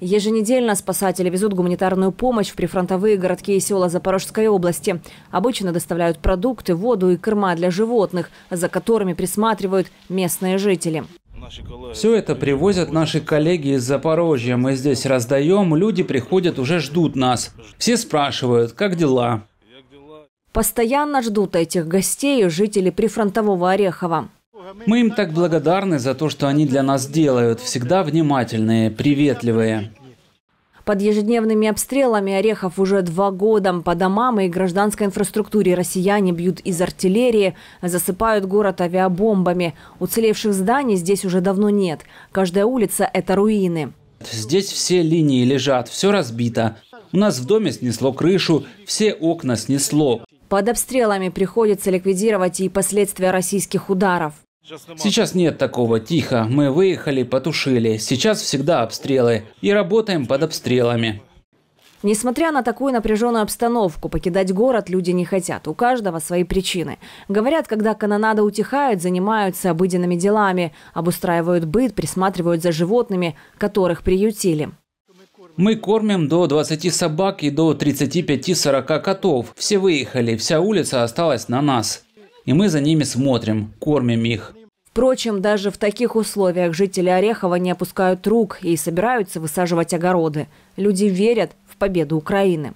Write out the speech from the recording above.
Еженедельно спасатели везут гуманитарную помощь в прифронтовые городки и села Запорожской области. Обычно доставляют продукты, воду и корма для животных, за которыми присматривают местные жители. Все это привозят наши коллеги из Запорожья. Мы здесь раздаем, люди приходят, уже ждут нас. Все спрашивают, как дела. Постоянно ждут этих гостей жители прифронтового Орехова. Мы им так благодарны за то, что они для нас делают, всегда внимательные, приветливые. Под ежедневными обстрелами Орехов уже два года. По домам и гражданской инфраструктуре россияне бьют из артиллерии, засыпают город авиабомбами. Уцелевших зданий здесь уже давно нет. Каждая улица – это руины. Здесь все линии лежат, все разбито. У нас в доме снесло крышу, все окна снесло. Под обстрелами приходится ликвидировать и последствия российских ударов. Сейчас нет такого, тихо. Мы выехали, потушили. Сейчас всегда обстрелы. И работаем под обстрелами. Несмотря на такую напряженную обстановку, покидать город люди не хотят. У каждого свои причины. Говорят, когда канонада утихает, занимаются обыденными делами, обустраивают быт, присматривают за животными, которых приютили. Мы кормим до 20 собак и до 35-40 котов. Все выехали, вся улица осталась на нас и мы за ними смотрим, кормим их. Впрочем, даже в таких условиях жители Орехова не опускают рук и собираются высаживать огороды. Люди верят в победу Украины.